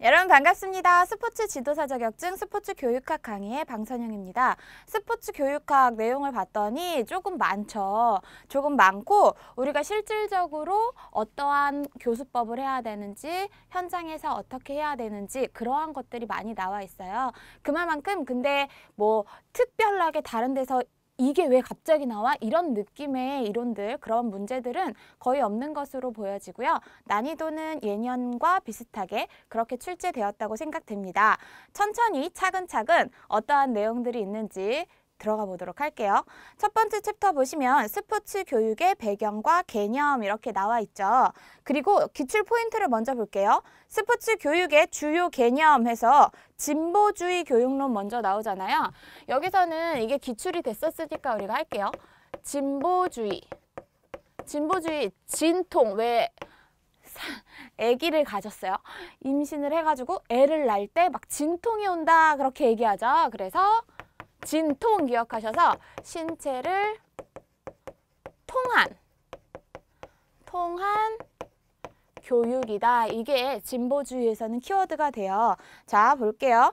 여러분 반갑습니다. 스포츠 지도사 자격증 스포츠 교육학 강의의 방선영입니다. 스포츠 교육학 내용을 봤더니 조금 많죠. 조금 많고 우리가 실질적으로 어떠한 교수법을 해야 되는지 현장에서 어떻게 해야 되는지 그러한 것들이 많이 나와 있어요. 그만큼 근데 뭐 특별하게 다른 데서 이게 왜 갑자기 나와? 이런 느낌의 이론들, 그런 문제들은 거의 없는 것으로 보여지고요. 난이도는 예년과 비슷하게 그렇게 출제되었다고 생각됩니다. 천천히 차근차근 어떠한 내용들이 있는지 들어가 보도록 할게요. 첫 번째 챕터 보시면 스포츠 교육의 배경과 개념 이렇게 나와 있죠. 그리고 기출 포인트를 먼저 볼게요. 스포츠 교육의 주요 개념 해서 진보주의 교육론 먼저 나오잖아요. 여기서는 이게 기출이 됐었으니까 우리가 할게요. 진보주의, 진보주의, 진통, 왜 아기를 가졌어요. 임신을 해가지고 애를 낳을 때 막 진통이 온다 그렇게 얘기하죠. 그래서 진통 기억하셔서 신체를 통한 통한 교육이다. 이게 진보주의에서는 키워드가 돼요. 자, 볼게요.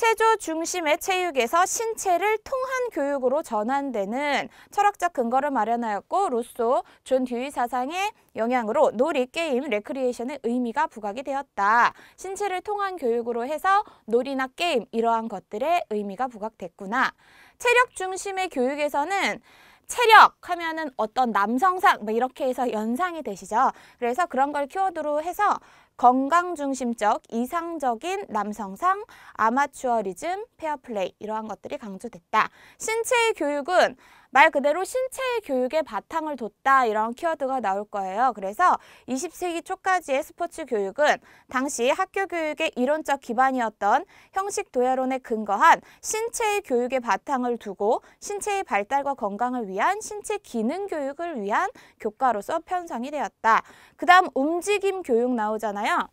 체조 중심의 체육에서 신체를 통한 교육으로 전환되는 철학적 근거를 마련하였고 로쏘, 존 듀이 사상의 영향으로 놀이, 게임, 레크리에이션의 의미가 부각이 되었다. 신체를 통한 교육으로 해서 놀이나 게임 이러한 것들의 의미가 부각됐구나. 체력 중심의 교육에서는 체력 하면은 어떤 남성상 뭐 이렇게 해서 연상이 되시죠. 그래서 그런 걸 키워드로 해서 건강 중심적, 이상적인 남성상, 아마추어리즘, 페어플레이 이러한 것들이 강조됐다. 신체의 교육은 말 그대로 신체의 교육에 바탕을 뒀다 이런 키워드가 나올 거예요. 그래서 20세기 초까지의 스포츠 교육은 당시 학교 교육의 이론적 기반이었던 형식 도야론에 근거한 신체의 교육에 바탕을 두고 신체의 발달과 건강을 위한 신체 기능 교육을 위한 교과로서 편성이 되었다. 그 다음 움직임 교육 나오잖아요.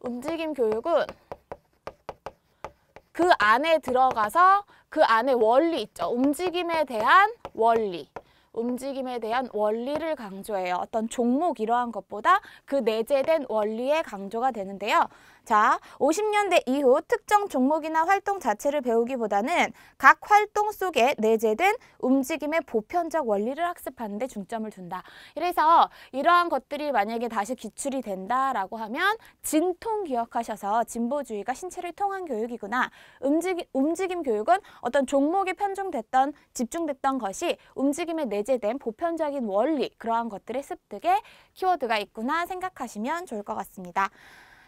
움직임 교육은 그 안에 들어가서 그 안에 원리 있죠. 움직임에 대한 원리. 움직임에 대한 원리를 강조해요. 어떤 종목 이러한 것보다 그 내재된 원리의 강조가 되는데요. 자, 50년대 이후 특정 종목이나 활동 자체를 배우기보다는 각 활동 속에 내재된 움직임의 보편적 원리를 학습하는 데 중점을 둔다. 그래서 이러한 것들이 만약에 다시 기출이 된다라고 하면 진통 기억하셔서 진보주의가 신체를 통한 교육이구나. 움직이 움직임 교육은 어떤 종목에 편중됐던 집중됐던 것이 움직임에 내재된 보편적인 원리 그러한 것들의 습득에 키워드가 있구나 생각하시면 좋을 것 같습니다.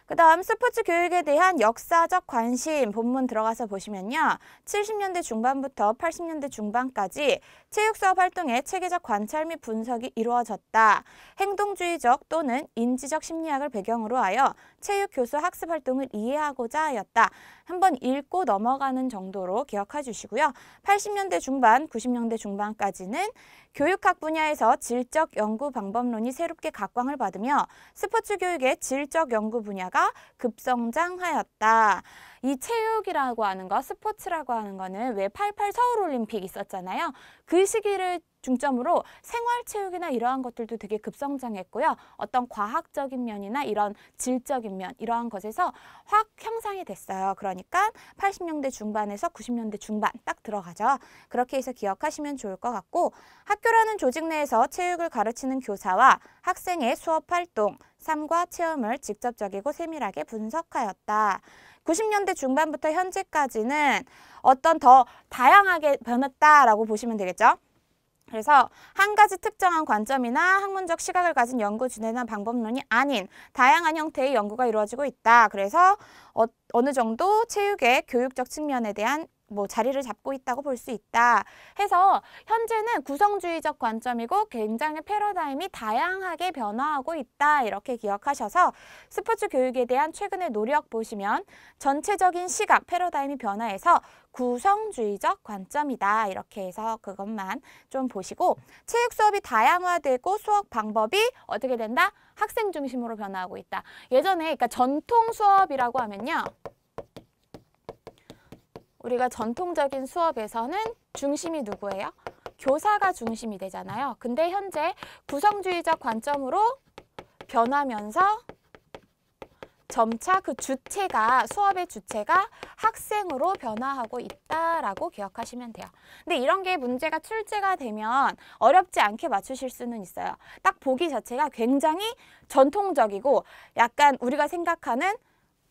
그 다음 스포츠 교육에 대한 역사적 관심 본문 들어가서 보시면요. 70년대 중반부터 80년대 중반까지 체육사업 활동의 체계적 관찰 및 분석이 이루어졌다. 행동주의적 또는 인지적 심리학을 배경으로 하여 체육교수 학습 활동을 이해하고자 하였다. 한번 읽고 넘어가는 정도로 기억해 주시고요. 80년대 중반, 90년대 중반까지는 교육학 분야에서 질적 연구 방법론이 새롭게 각광을 받으며 스포츠 교육의 질적 연구 분야가 급성장하였다. 이 체육이라고 하는 거, 스포츠라고 하는 거는 왜 88 서울올림픽 있었잖아요. 그 시기를 중점으로 생활체육이나 이러한 것들도 되게 급성장했고요. 어떤 과학적인 면이나 이런 질적인 면, 이러한 것에서 확형상이 됐어요. 그러니까 80년대 중반에서 90년대 중반 딱 들어가죠. 그렇게 해서 기억하시면 좋을 것 같고 학교라는 조직 내에서 체육을 가르치는 교사와 학생의 수업 활동, 삶과 체험을 직접적이고 세밀하게 분석하였다. 90년대 중반부터 현재까지는 어떤 더 다양하게 변했다라고 보시면 되겠죠. 그래서 한 가지 특정한 관점이나 학문적 시각을 가진 연구 진행제나 방법론이 아닌 다양한 형태의 연구가 이루어지고 있다. 그래서 어, 어느 정도 체육의 교육적 측면에 대한 뭐 자리를 잡고 있다고 볼 수 있다. 해서 현재는 구성주의적 관점이고 굉장히 패러다임이 다양하게 변화하고 있다. 이렇게 기억하셔서 스포츠 교육에 대한 최근의 노력 보시면 전체적인 시각 패러다임이 변화해서 구성주의적 관점이다. 이렇게 해서 그것만 좀 보시고 체육 수업이 다양화되고 수업 방법이 어떻게 된다? 학생 중심으로 변화하고 있다. 예전에 그러니까 전통 수업이라고 하면요. 우리가 전통적인 수업에서는 중심이 누구예요? 교사가 중심이 되잖아요. 근데 현재 구성주의적 관점으로 변하면서 점차 그 주체가 수업의 주체가 학생으로 변화하고 있다라고 기억하시면 돼요. 근데 이런 게 문제가 출제가 되면 어렵지 않게 맞추실 수는 있어요. 딱 보기 자체가 굉장히 전통적이고 약간 우리가 생각하는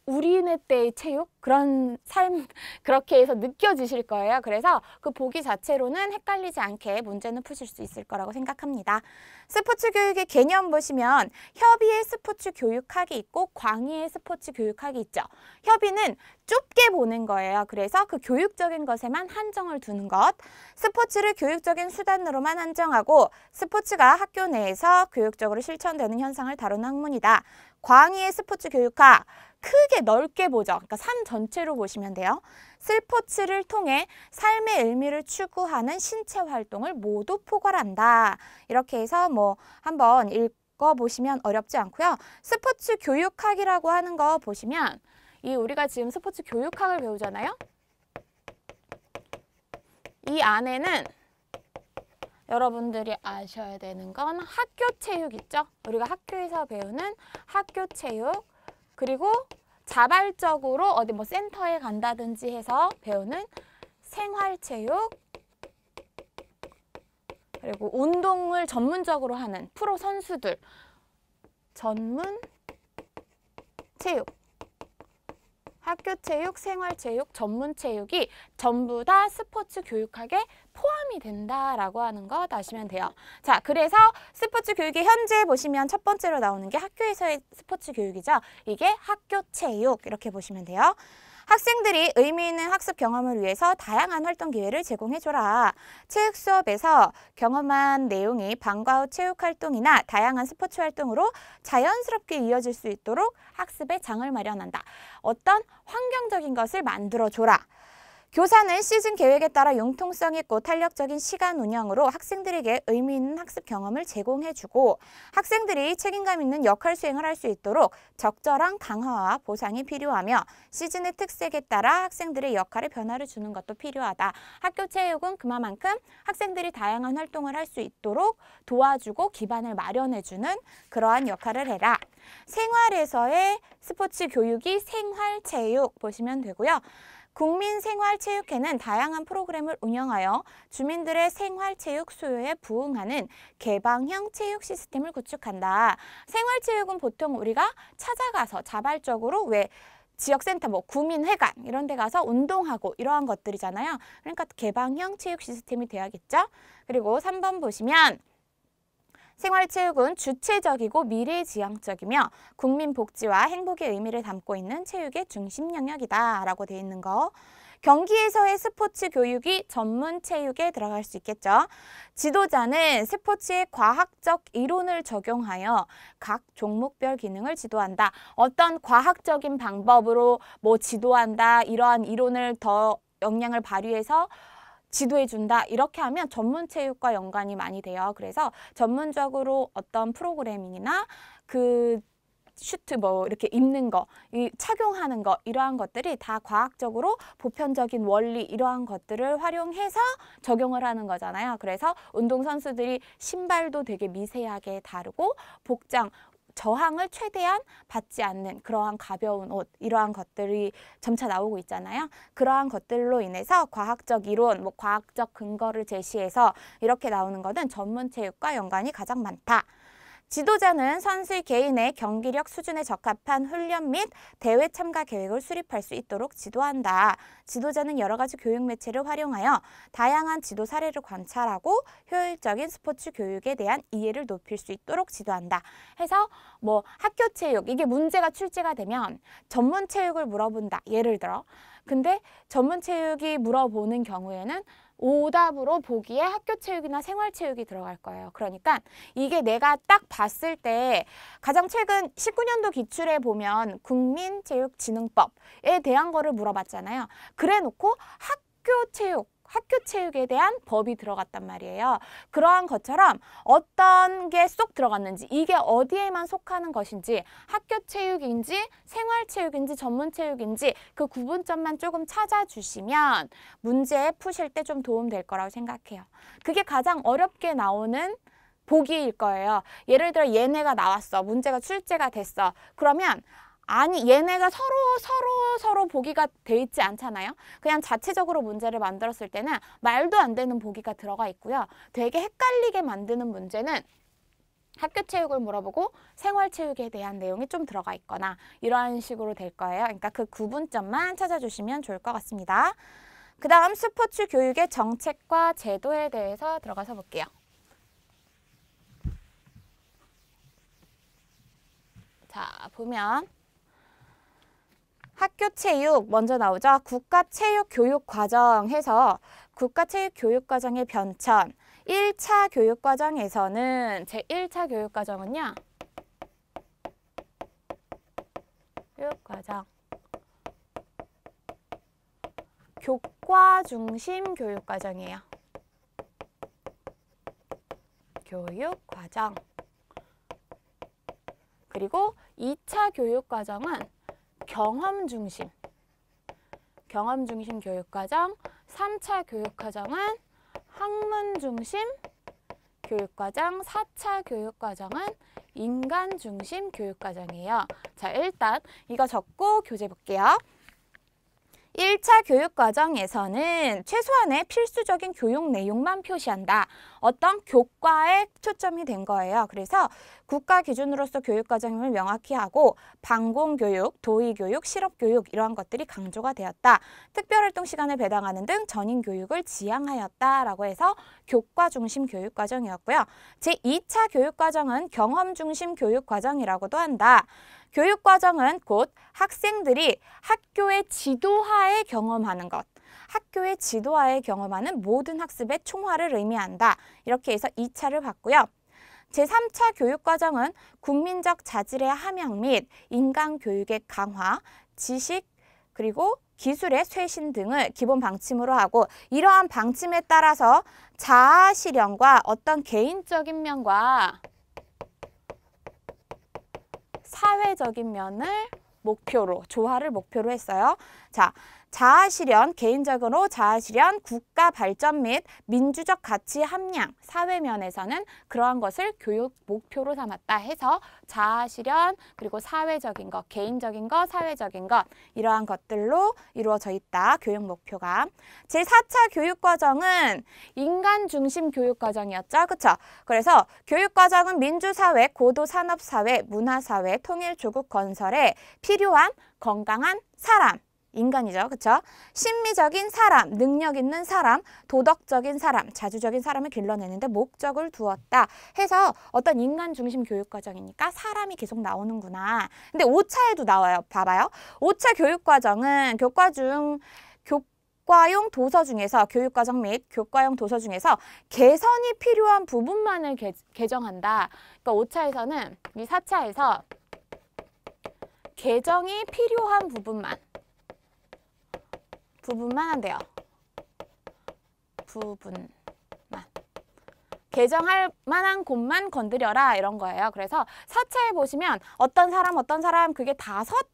우리네 때의 체육 그런 삶 그렇게 해서 느껴지실 거예요. 그래서 그 보기 자체로는 헷갈리지 않게 문제는 푸실 수 있을 거라고 생각합니다. 스포츠 교육의 개념 보시면 협의의 스포츠 교육학이 있고 광의의 스포츠 교육학이 있죠. 협의는 좁게 보는 거예요. 그래서 그 교육적인 것에만 한정을 두는 것. 스포츠를 교육적인 수단으로만 한정하고 스포츠가 학교 내에서 교육적으로 실천되는 현상을 다룬 학문이다. 광의의 스포츠 교육학 크게 넓게 보죠. 그러니까 삶 전체로 보시면 돼요. 슬포츠를 통해 삶의 의미를 추구하는 신체 활동을 모두 포괄한다. 이렇게 해서 뭐 한번 읽어보시면 어렵지 않고요. 스포츠 교육학이라고 하는 거 보시면 이 우리가 지금 스포츠 교육학을 배우잖아요. 이 안에는 여러분들이 아셔야 되는 건 학교 체육 있죠? 우리가 학교에서 배우는 학교 체육, 그리고 자발적으로 어디 뭐 센터에 간다든지 해서 배우는 생활체육 그리고 운동을 전문적으로 하는 프로 선수들 전문 체육 학교 체육, 생활 체육, 전문 체육이 전부 다 스포츠 교육학에 포함이 된다라고 하는 것 아시면 돼요. 자, 그래서 스포츠 교육이 현재 보시면 첫 번째로 나오는 게 학교에서의 스포츠 교육이죠. 이게 학교 체육 이렇게 보시면 돼요. 학생들이 의미 있는 학습 경험을 위해서 다양한 활동 기회를 제공해줘라. 체육 수업에서 경험한 내용이 방과 후 체육 활동이나 다양한 스포츠 활동으로 자연스럽게 이어질 수 있도록 학습의 장을 마련한다. 어떤 환경적인 것을 만들어줘라. 교사는 시즌 계획에 따라 융통성 있고 탄력적인 시간 운영으로 학생들에게 의미 있는 학습 경험을 제공해주고 학생들이 책임감 있는 역할 수행을 할 수 있도록 적절한 강화와 보상이 필요하며 시즌의 특색에 따라 학생들의 역할의 변화를 주는 것도 필요하다. 학교 체육은 그만큼 학생들이 다양한 활동을 할 수 있도록 도와주고 기반을 마련해주는 그러한 역할을 해라. 생활에서의 스포츠 교육이 생활 체육 보시면 되고요. 국민생활체육회는 다양한 프로그램을 운영하여 주민들의 생활체육 수요에 부응하는 개방형 체육 시스템을 구축한다. 생활체육은 보통 우리가 찾아가서 자발적으로 왜 지역센터, 뭐 구민회관 이런 데 가서 운동하고 이러한 것들이잖아요. 그러니까 개방형 체육 시스템이 돼야겠죠. 그리고 삼 번 보시면 생활체육은 주체적이고 미래지향적이며 국민복지와 행복의 의미를 담고 있는 체육의 중심 영역이다 라고 돼 있는 거 경기에서의 스포츠 교육이 전문 체육에 들어갈 수 있겠죠. 지도자는 스포츠의 과학적 이론을 적용하여 각 종목별 기능을 지도한다. 어떤 과학적인 방법으로 뭐 지도한다. 이러한 이론을 더 역량을 발휘해서 지도해준다 이렇게 하면 전문 체육과 연관이 많이 돼요. 그래서 전문적으로 어떤 프로그래밍이나 그 슈트 뭐 이렇게 입는 거, 이 착용하는 거 이러한 것들이 다 과학적으로 보편적인 원리 이러한 것들을 활용해서 적용을 하는 거잖아요. 그래서 운동 선수들이 신발도 되게 미세하게 다르고 복장, 저항을 최대한 받지 않는 그러한 가벼운 옷 이러한 것들이 점차 나오고 있잖아요. 그러한 것들로 인해서 과학적 이론, 뭐 과학적 근거를 제시해서 이렇게 나오는 것은 전문 체육과 연관이 가장 많다. 지도자는 선수 개인의 경기력 수준에 적합한 훈련 및 대회 참가 계획을 수립할 수 있도록 지도한다. 지도자는 여러 가지 교육 매체를 활용하여 다양한 지도 사례를 관찰하고 효율적인 스포츠 교육에 대한 이해를 높일 수 있도록 지도한다. 해서 뭐 학교 체육 이게 문제가 출제가 되면 전문 체육을 물어본다. 예를 들어 근데 전문 체육이 물어보는 경우에는 오답으로 보기에 학교체육이나 생활체육이 들어갈 거예요. 그러니까 이게 내가 딱 봤을 때 가장 최근 19년도 기출에 보면 국민체육진흥법에 대한 거를 물어봤잖아요. 그래놓고 학교체육 학교 체육에 대한 법이 들어갔단 말이에요. 그러한 것처럼 어떤 게 쏙 들어갔는지 이게 어디에만 속하는 것인지 학교 체육인지 생활 체육인지 전문 체육인지 그 구분점만 조금 찾아주시면 문제 푸실 때 좀 도움될 거라고 생각해요. 그게 가장 어렵게 나오는 보기일 거예요. 예를 들어 얘네가 나왔어. 문제가 출제가 됐어. 그러면 아니 얘네가 서로 서로 서로 보기가 돼 있지 않잖아요. 그냥 자체적으로 문제를 만들었을 때는 말도 안 되는 보기가 들어가 있고요. 되게 헷갈리게 만드는 문제는 학교 체육을 물어보고 생활 체육에 대한 내용이 좀 들어가 있거나 이러한 식으로 될 거예요. 그러니까 그 구분점만 찾아주시면 좋을 것 같습니다. 그 다음 스포츠 교육의 정책과 제도에 대해서 들어가서 볼게요. 자, 보면 학교 체육 먼저 나오죠. 국가 체육 교육 과정에서 국가 체육 교육 과정의 변천. 1차 교육 과정에서는 제 1차 교육 과정은요. 교육 과정. 교과 중심 교육 과정이에요. 교육 과정. 그리고 2차 교육 과정은 경험 중심. 경험 중심 교육과정, 3차 교육과정은 학문 중심 교육과정, 4차 교육과정은 인간 중심 교육과정이에요. 자, 일단 이거 적고 교재 볼게요. 일차 교육 과정에서는 최소한의 필수적인 교육 내용만 표시한다. 어떤 교과에 초점이 된 거예요. 그래서 국가 기준으로서 교육 과정임을 명확히 하고 방공교육, 도의교육, 실업교육 이러한 것들이 강조가 되었다. 특별활동 시간을 배당하는 등 전인 교육을 지향하였다라고 해서 교과 중심 교육 과정이었고요. 제이차 교육 과정은 경험 중심 교육 과정이라고도 한다. 교육과정은 곧 학생들이 학교의 지도하에 경험하는 것, 학교의 지도하에 경험하는 모든 학습의 총화를 의미한다. 이렇게 해서 이차를 봤고요. 제삼차 교육과정은 국민적 자질의 함양 및 인간교육의 강화, 지식, 그리고 기술의 쇄신 등을 기본 방침으로 하고 이러한 방침에 따라서 자아 실현과 어떤 개인적인 면과 사회적인 면을 목표로, 조화를 목표로 했어요. 자, 자아실현, 개인적으로 자아실현, 국가 발전 및 민주적 가치 함양, 사회면에서는 그러한 것을 교육 목표로 삼았다 해서 자아실현, 그리고 사회적인 것, 개인적인 것, 사회적인 것 이러한 것들로 이루어져 있다, 교육 목표가. 제사차 교육과정은 인간 중심 교육과정이었죠, 그렇죠? 그래서 교육과정은 민주사회, 고도산업사회, 문화사회, 통일조국 건설에 필요한 건강한 사람, 인간이죠. 그렇죠? 심미적인 사람, 능력 있는 사람, 도덕적인 사람, 자주적인 사람을 길러내는데 목적을 두었다. 해서 어떤 인간 중심 교육 과정이니까 사람이 계속 나오는구나. 근데 오차에도 나와요. 봐봐요. 오차 교육 과정은 교과 중 교, 과용 도서 중에서 교육과정 및 교과용 도서 중에서 개선이 필요한 부분만을 개, 정한다 그러니까 오차에서는이 사차에서 개정이 필요한 부분만 부분만 한대요. 부분만. 개정할 만한 곳만 건드려라 이런 거예요. 그래서 사차에 보시면 어떤 사람 어떤 사람 그게 다섯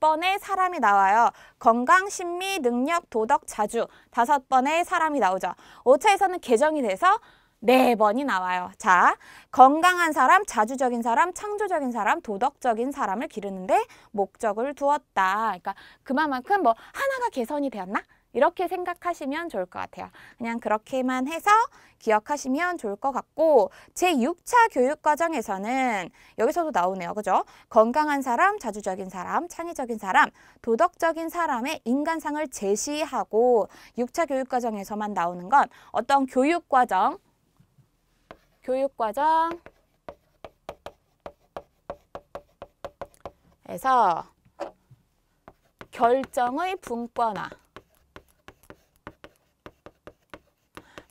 번의 사람이 나와요. 건강, 심리, 능력, 도덕, 자주 다섯 번의 사람이 나오죠. 오차에서는 개정이 돼서 네 번이 나와요. 자, 건강한 사람, 자주적인 사람, 창조적인 사람, 도덕적인 사람을 기르는데 목적을 두었다. 그러니까 그만큼 뭐 하나가 개선이 되었나? 이렇게 생각하시면 좋을 것 같아요. 그냥 그렇게만 해서 기억하시면 좋을 것 같고 제6차 교육과정에서는 여기서도 나오네요. 그죠? 건강한 사람, 자주적인 사람, 창의적인 사람, 도덕적인 사람의 인간상을 제시하고 6차 교육과정에서만 나오는 건 어떤 교육과정, 교육과정 에서 결정의 분권화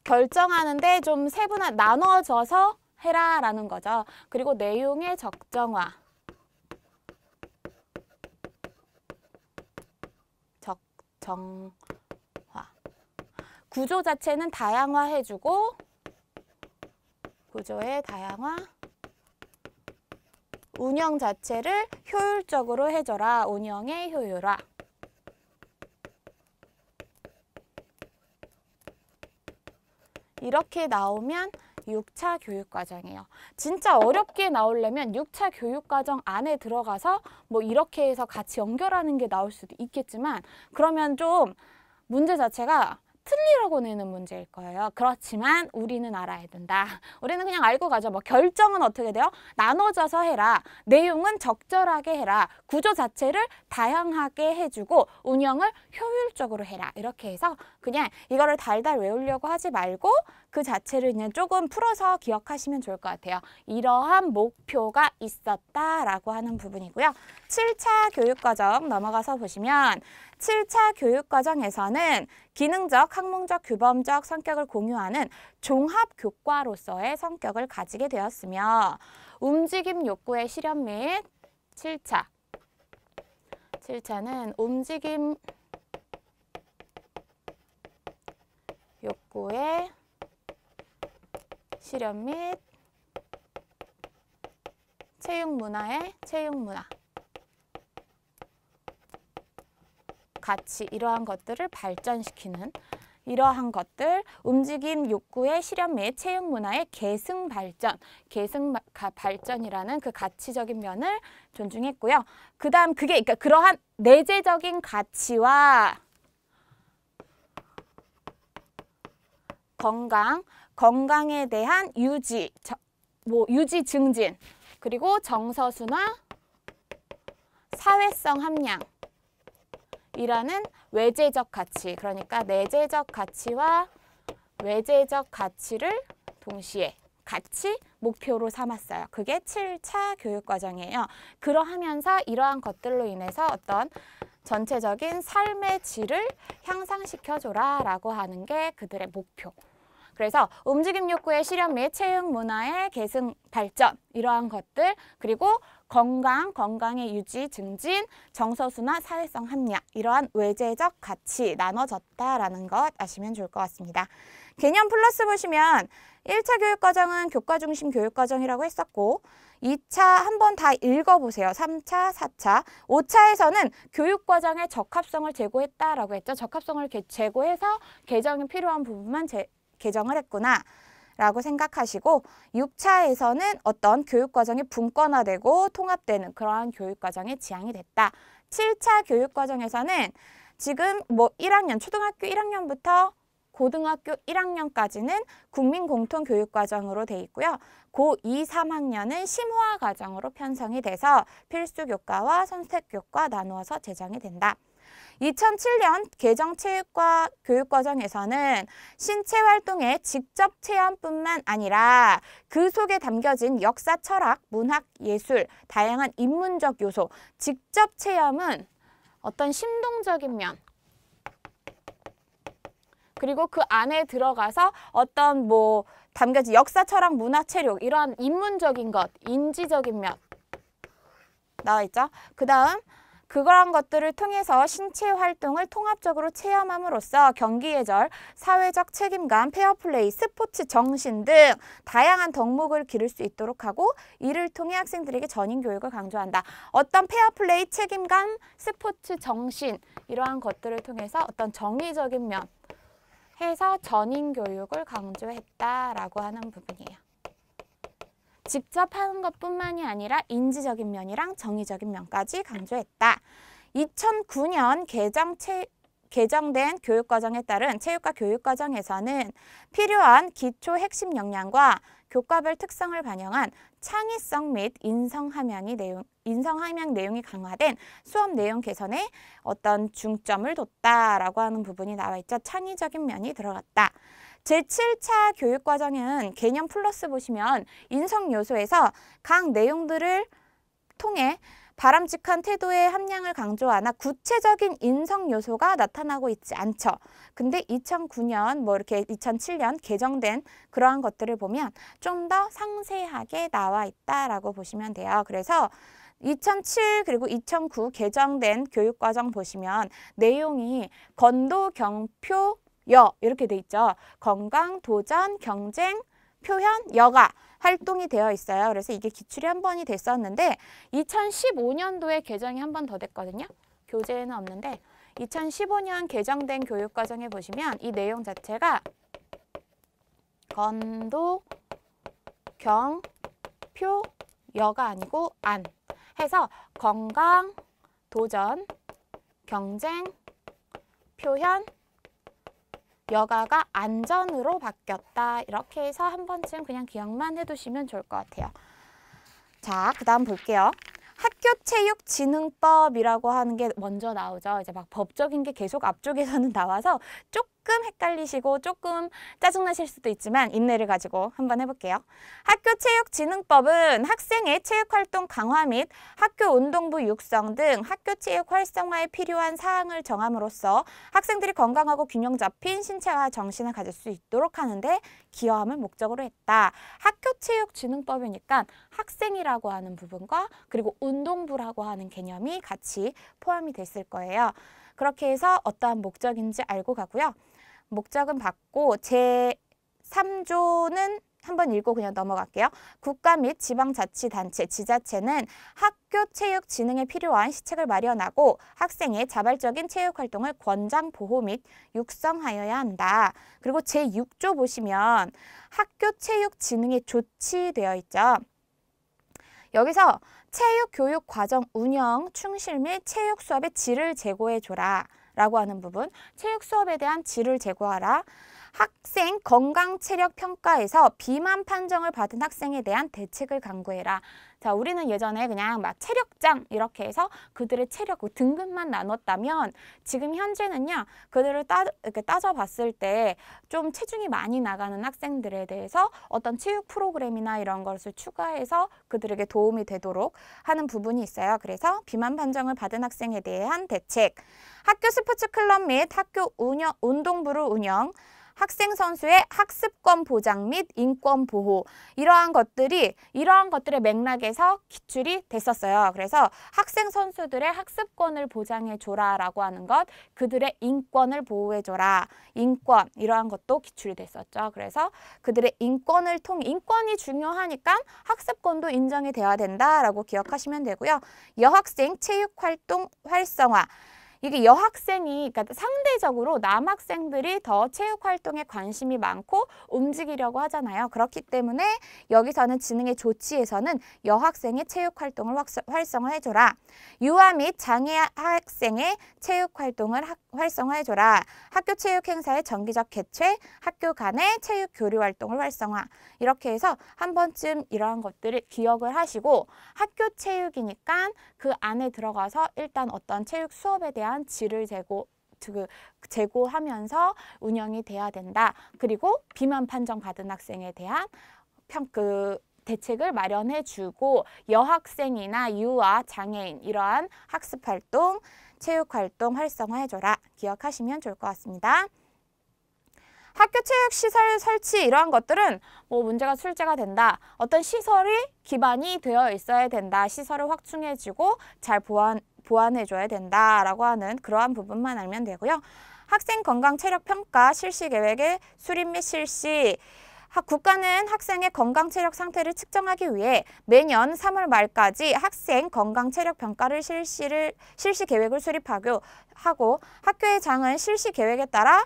결정하는데 좀 세분화 나눠져서 해라 라는 거죠. 그리고 내용의 적정화 적정화 구조 자체는 다양화해주고 구조의 다양화, 운영 자체를 효율적으로 해줘라, 운영의 효율화. 이렇게 나오면 6차 교육과정이에요. 진짜 어렵게 나오려면 6차 교육과정 안에 들어가서 뭐 이렇게 해서 같이 연결하는 게 나올 수도 있겠지만 그러면 좀 문제 자체가 틀리라고 내는 문제일 거예요. 그렇지만 우리는 알아야 된다. 우리는 그냥 알고 가죠. 뭐 결정은 어떻게 돼요? 나눠져서 해라. 내용은 적절하게 해라. 구조 자체를 다양하게 해주고 운영을 효율적으로 해라. 이렇게 해서 그냥 이거를 달달 외우려고 하지 말고 그 자체를 그냥 조금 풀어서 기억하시면 좋을 것 같아요. 이러한 목표가 있었다라고 하는 부분이고요. 7차 교육과정 넘어가서 보시면 7차 교육과정에서는 기능적, 학문적, 규범적 성격을 공유하는 종합교과로서의 성격을 가지게 되었으며 움직임 욕구의 실현 및 7차 7차는 움직임 욕구의 실현 및 체육문화의 체육문화 같이 이러한 것들을 발전시키는 이러한 것들, 움직임 욕구의 실현 및체육 문화의 계승 발전, 계승 발전이라는 그 가치적인 면을 존중했고요. 그 다음 그게, 그러니까 그러한 내재적인 가치와 건강, 건강에 대한 유지, 저, 뭐 유지 증진, 그리고 정서순화, 사회성 함량 이라는 외재적 가치, 그러니까 내재적 가치와 외재적 가치를 동시에 같이 목표로 삼았어요. 그게 7차 교육과정이에요. 그러하면서 이러한 것들로 인해서 어떤 전체적인 삶의 질을 향상시켜줘라 라고 하는 게 그들의 목표. 그래서 움직임 욕구의 실현 및 체육 문화의 계승 발전 이러한 것들 그리고 건강, 건강의 유지, 증진, 정서수나 사회성 합리화 이러한 외재적 가치 나눠졌다라는 것 아시면 좋을 것 같습니다. 개념 플러스 보시면 일차 교육과정은 교과 중심 교육과정이라고 했었고 이차 한번 다 읽어보세요. 삼차사차오차에서는 교육과정의 적합성을 제고했다라고 했죠. 적합성을 개, 제고해서 개정이 필요한 부분만 제, 개정을 했구나. 라고 생각하시고 6차에서는 어떤 교육과정이 분권화되고 통합되는 그러한 교육과정의 지향이 됐다. 7차 교육과정에서는 지금 뭐 1학년, 초등학교 1학년부터 고등학교 1학년까지는 국민 공통 교육 과정으로 돼 있고요. 고 2, 3학년은 심화 과정으로 편성이 돼서 필수 교과와 선택 교과 나누어서 제정이 된다. 2007년 개정 체육과 교육과정 에서는 신체 활동의 직접 체험뿐만 아니라 그 속에 담겨진 역사, 철학, 문학, 예술, 다양한 인문적 요소, 직접 체험은 어떤 심동적인 면, 그리고 그 안에 들어가서 어떤 뭐 담겨진 역사, 철학, 문화, 체력 이러한 인문적인 것, 인지적인 면 나와 있죠. 그 다음 그러한 것들을 통해서 신체 활동을 통합적으로 체험함으로써 경기 예절, 사회적 책임감, 페어플레이, 스포츠 정신 등 다양한 덕목을 기를 수 있도록 하고 이를 통해 학생들에게 전인 교육을 강조한다. 어떤 페어플레이, 책임감, 스포츠 정신 이러한 것들을 통해서 어떤 정의적인 면 해서 전인 교육을 강조했다라고 하는 부분이에요. 직접 하는 것뿐만이 아니라 인지적인 면이랑 정의적인 면까지 강조했다. 2009년 개정 채, 개정된 교육과정에 따른 체육과 교육과정에서는 필요한 기초 핵심 역량과 교과별 특성을 반영한 창의성 및 인성 함양이 내용 인성 함양 내용이 강화된 수업 내용 개선에 어떤 중점을 뒀다라고 하는 부분이 나와 있죠. 창의적인 면이 들어갔다. 제7차 교육과정은 개념 플러스 보시면 인성 요소에서 각 내용들을 통해 바람직한 태도의 함량을 강조하나 구체적인 인성 요소가 나타나고 있지 않죠. 근데 2009년 뭐 이렇게 2007년 개정된 그러한 것들을 보면 좀 더 상세하게 나와 있다라고 보시면 돼요. 그래서 2007 그리고 2009 개정된 교육과정 보시면 내용이 건도 경표 여 이렇게 돼 있죠. 건강, 도전, 경쟁, 표현, 여가 활동이 되어 있어요. 그래서 이게 기출이 한 번이 됐었는데 2015년도에 개정이 한 번 더 됐거든요. 교재에는 없는데 2015년 개정된 교육과정에 보시면 이 내용 자체가 건도, 경, 표, 여가 아니고 안 해서 건강, 도전, 경쟁, 표현, 여가가 안전으로 바뀌었다. 이렇게 해서 한 번쯤 그냥 기억만 해두시면 좋을 것 같아요. 자, 그 다음 볼게요. 학교체육진흥법이라고 하는 게 먼저 나오죠. 이제 막 법적인 게 계속 앞쪽에서는 나와서 조금 헷갈리시고 조금 짜증나실 수도 있지만 인내를 가지고 한번 해볼게요. 학교체육진흥법은 학생의 체육활동 강화 및 학교 운동부 육성 등 학교체육 활성화에 필요한 사항을 정함으로써 학생들이 건강하고 균형 잡힌 신체와 정신을 가질 수 있도록 하는데 기여함을 목적으로 했다. 학교체육진흥법이니까 학생이라고 하는 부분과 그리고 운동 활동부라고 하는 개념이 같이 포함이 됐을 거예요. 그렇게 해서 어떠한 목적인지 알고 가고요. 목적은 받고 제 3조는 한번 읽고 그냥 넘어갈게요. 국가 및 지방자치단체, 지자체는 학교 체육 진흥에 필요한 시책을 마련하고 학생의 자발적인 체육활동을 권장 보호 및 육성하여야 한다. 그리고 제6조 보시면 학교 체육 진흥에 조치되어 있죠. 여기서 체육 교육 과정 운영, 충실 및 체육 수업의 질을 제고해줘라 라고 하는 부분, 체육 수업에 대한 질을 제고하라. 학생 건강 체력 평가에서 비만 판정을 받은 학생에 대한 대책을 강구해라. 자, 우리는 예전에 그냥 막 체력장 이렇게 해서 그들의 체력 그 등급만 나눴다면 지금 현재는요. 그들을 따, 이렇게 따져봤을 때 좀 체중이 많이 나가는 학생들에 대해서 어떤 체육 프로그램이나 이런 것을 추가해서 그들에게 도움이 되도록 하는 부분이 있어요. 그래서 비만 판정을 받은 학생에 대한 대책, 학교 스포츠 클럽 및 학교 운영, 운동부를 운영, 학생 선수의 학습권 보장 및 인권 보호 이러한 것들이 이러한 것들의 맥락에서 기출이 됐었어요. 그래서 학생 선수들의 학습권을 보장해 줘라라고 하는 것, 그들의 인권을 보호해 줘라. 인권 이러한 것도 기출이 됐었죠. 그래서 그들의 인권을 통 인권이 중요하니까 학습권도 인정이 되어야 된다라고 기억하시면 되고요. 여학생 체육 활동 활성화 이게 여학생이 그러니까 상대적으로 남학생들이 더 체육 활동에 관심이 많고 움직이려고 하잖아요. 그렇기 때문에 여기서는 지능의 조치에서는 여학생의 체육 활동을 활성화해줘라. 유아 및 장애 학생의 체육 활동을 학 활성화해줘라. 학교 체육 행사의 정기적 개최, 학교 간의 체육 교류 활동을 활성화. 이렇게 해서 한 번쯤 이러한 것들을 기억을 하시고 학교 체육이니까 그 안에 들어가서 일단 어떤 체육 수업에 대한 질을 재고 그 제고하면서 운영이 돼야 된다. 그리고 비만 판정 받은 학생에 대한 평, 그 대책을 마련해 주고 여학생이나 유아, 장애인 이러한 학습 활동, 체육 활동 활성화해 줘라. 기억하시면 좋을 것 같습니다. 학교 체육 시설 설치 이러한 것들은 뭐 문제가 출제가 된다. 어떤 시설이 기반이 되어 있어야 된다. 시설을 확충해주고 잘 보완 보완해줘야 된다라고 하는 그러한 부분만 알면 되고요. 학생 건강 체력 평가 실시 계획의 수립 및 실시 국가는 학생의 건강 체력 상태를 측정하기 위해 매년 3월 말까지 학생 건강 체력 평가를 실시를 실시 계획을 수립하고 학교의 장은 실시 계획에 따라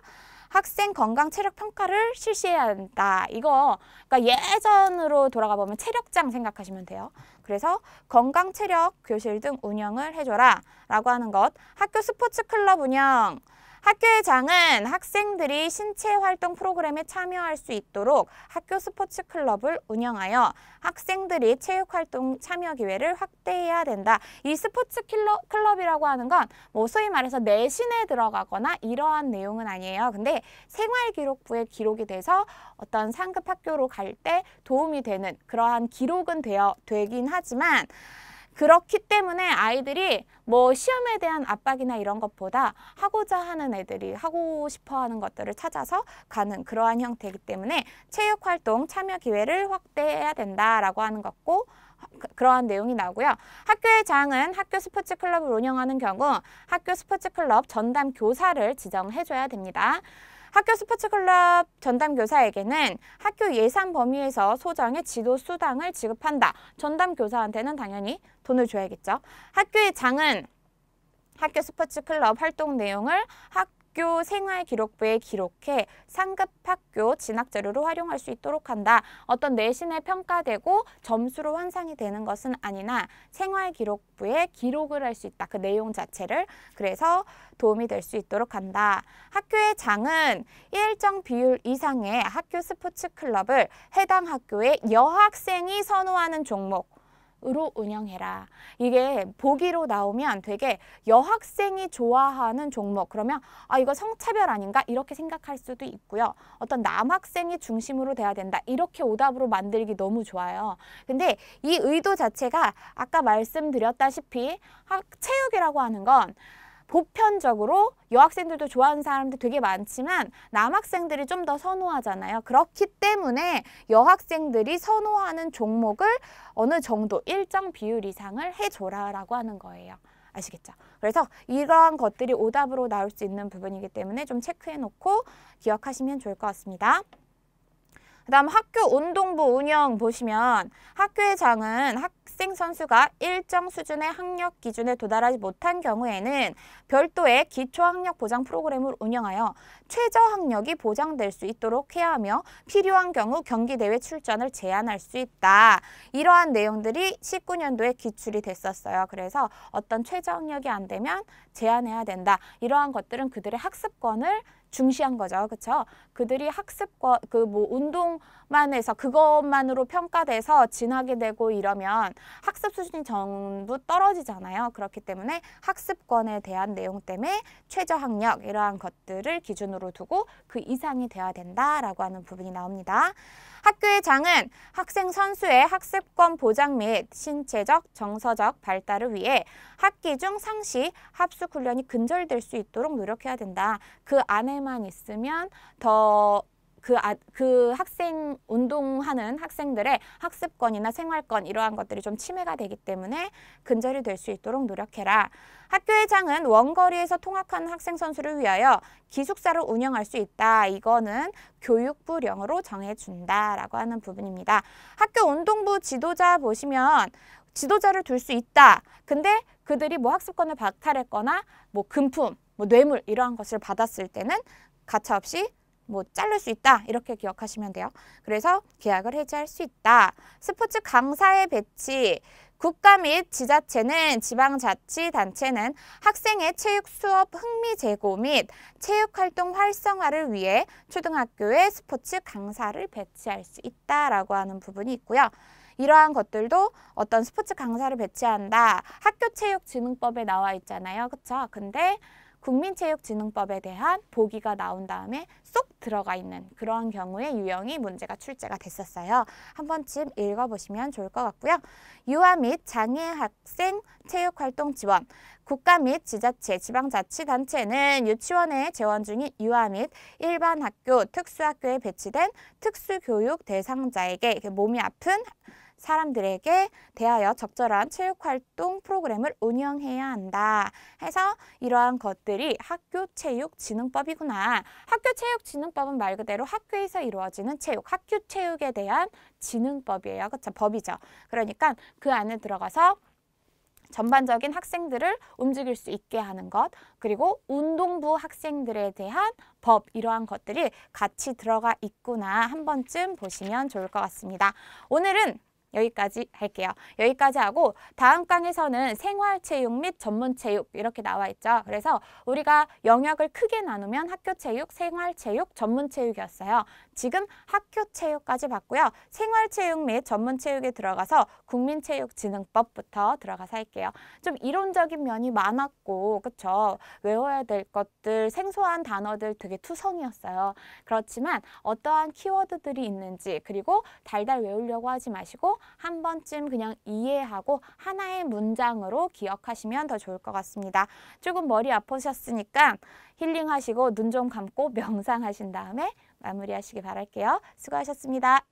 학생 건강 체력 평가를 실시해야 한다. 이거 그러니까 예전으로 돌아가 보면 체력장 생각하시면 돼요. 그래서 건강 체력 교실 등 운영을 해줘라 라고 하는 것, 학교 스포츠 클럽 운영, 학교의 장은 학생들이 신체 활동 프로그램에 참여할 수 있도록 학교 스포츠 클럽을 운영하여 학생들이 체육 활동 참여 기회를 확대해야 된다. 이 스포츠 클럽, 클럽이라고 하는 건 뭐 소위 말해서 내신에 들어가거나 이러한 내용은 아니에요. 근데 생활기록부에 기록이 돼서 어떤 상급 학교로 갈 때 도움이 되는 그러한 기록은 되어 되긴 하지만 그렇기 때문에 아이들이 뭐 시험에 대한 압박이나 이런 것보다 하고자 하는 애들이 하고 싶어 하는 것들을 찾아서 가는 그러한 형태이기 때문에 체육활동 참여 기회를 확대해야 된다라고 하는 것고 그, 그러한 내용이 나오고요. 학교의 장은 학교 스포츠 클럽을 운영하는 경우 학교 스포츠 클럽 전담 교사를 지정해줘야 됩니다. 학교 스포츠클럽 전담교사에게는 학교 예산 범위에서 소정의 지도 수당을 지급한다. 전담교사한테는 당연히 돈을 줘야겠죠. 학교의 장은 학교 스포츠클럽 활동 내용을 학 학교 생활 기록부에 기록해 상급 학교 진학 자료로 활용할 수 있도록 한다. 어떤 내신에 평가되고 점수로 환상이 되는 것은 아니나 생활 기록부에 기록을 할 수 있다. 그 내용 자체를 그래서 도움이 될 수 있도록 한다. 학교의 장은 일정 비율 이상의 학교 스포츠 클럽을 해당 학교의 여학생이 선호하는 종목 으로 운영해라. 이게 보기로 나오면 되게 여학생이 좋아하는 종목 그러면 아 이거 성차별 아닌가 이렇게 생각할 수도 있고요. 어떤 남학생이 중심으로 돼야 된다 이렇게 오답으로 만들기 너무 좋아요. 근데 이 의도 자체가 아까 말씀드렸다시피 체육이라고 하는 건 보편적으로 여학생들도 좋아하는 사람들 되게 많지만 남학생들이 좀 더 선호하잖아요. 그렇기 때문에 여학생들이 선호하는 종목을 어느 정도 일정 비율 이상을 해줘라라고 하는 거예요. 아시겠죠? 그래서 이러한 것들이 오답으로 나올 수 있는 부분이기 때문에 좀 체크해놓고 기억하시면 좋을 것 같습니다. 그 다음 학교 운동부 운영 보시면 학교의 장은 학생 선수가 일정 수준의 학력 기준에 도달하지 못한 경우에는 별도의 기초학력 보장 프로그램을 운영하여 최저학력이 보장될 수 있도록 해야 하며 필요한 경우 경기대회 출전을 제한할 수 있다. 이러한 내용들이 19년도에 기출이 됐었어요. 그래서 어떤 최저학력이 안 되면 제한해야 된다. 이러한 것들은 그들의 학습권을 중시한 거죠. 그렇죠? 그들이 학습과 그 뭐 운동만 해서 그것만으로 평가돼서 진학이 되고 이러면 학습 수준이 전부 떨어지잖아요. 그렇기 때문에 학습권에 대한 내용 때문에 최저 학력 이러한 것들을 기준으로 두고 그 이상이 돼야 된다라고 하는 부분이 나옵니다. 학교의 장은 학생 선수의 학습권 보장 및 신체적, 정서적 발달을 위해 학기 중 상시 합숙 훈련이 근절될 수 있도록 노력해야 된다. 그 안에만 있으면 더 그, 아, 그 학생 운동하는 학생들의 학습권이나 생활권 이러한 것들이 좀 침해가 되기 때문에 근절이 될 수 있도록 노력해라. 학교회장은 원거리에서 통학하는 학생 선수를 위하여 기숙사를 운영할 수 있다. 이거는 교육부령으로 정해준다라고 하는 부분입니다. 학교 운동부 지도자 보시면 지도자를 둘 수 있다. 근데 그들이 뭐 학습권을 박탈했거나 뭐 금품, 뭐 뇌물 이러한 것을 받았을 때는 가차없이 뭐 자를 수 있다 이렇게 기억하시면 돼요. 그래서 계약을 해지할 수 있다. 스포츠 강사의 배치 국가 및 지자체는 지방자치단체는 학생의 체육 수업 흥미 제고 및 체육활동 활성화를 위해 초등학교에 스포츠 강사를 배치할 수 있다라고 하는 부분이 있고요. 이러한 것들도 어떤 스포츠 강사를 배치한다. 학교체육진흥법에 나와 있잖아요. 그렇죠? 근데 국민체육진흥법에 대한 보기가 나온 다음에 쏙 들어가 있는 그러한 경우에 유형이 문제가 출제가 됐었어요. 한 번쯤 읽어보시면 좋을 것 같고요. 유아 및 장애 학생 체육활동 지원 국가 및 지자체, 지방자치단체는 유치원에 재원 중인 유아 및 일반 학교, 특수학교에 배치된 특수교육 대상자에게 몸이 아픈 사람들에게 대하여 적절한 체육활동 프로그램을 운영해야 한다. 해서 이러한 것들이 학교체육진흥법이구나. 학교체육진흥법은 말 그대로 학교에서 이루어지는 체육, 학교체육에 대한 진흥법이에요. 그렇죠? 법이죠. 그러니까 그 안에 들어가서 전반적인 학생들을 움직일 수 있게 하는 것 그리고 운동부 학생들에 대한 법 이러한 것들이 같이 들어가 있구나 한 번쯤 보시면 좋을 것 같습니다. 오늘은 여기까지 할게요. 여기까지 하고 다음 강에서는 생활체육 및 전문체육 이렇게 나와 있죠. 그래서 우리가 영역을 크게 나누면 학교체육, 생활체육, 전문체육이었어요. 지금 학교 체육까지 봤고요. 생활체육 및 전문체육에 들어가서 국민체육진흥법부터 들어가서 할게요. 좀 이론적인 면이 많았고 그쵸? 외워야 될 것들, 생소한 단어들 되게 투성이었어요. 그렇지만 어떠한 키워드들이 있는지 그리고 달달 외우려고 하지 마시고 한 번쯤 그냥 이해하고 하나의 문장으로 기억하시면 더 좋을 것 같습니다. 조금 머리 아프셨으니까 힐링하시고 눈 좀 감고 명상하신 다음에 마무리하시기 바랄게요. 수고하셨습니다.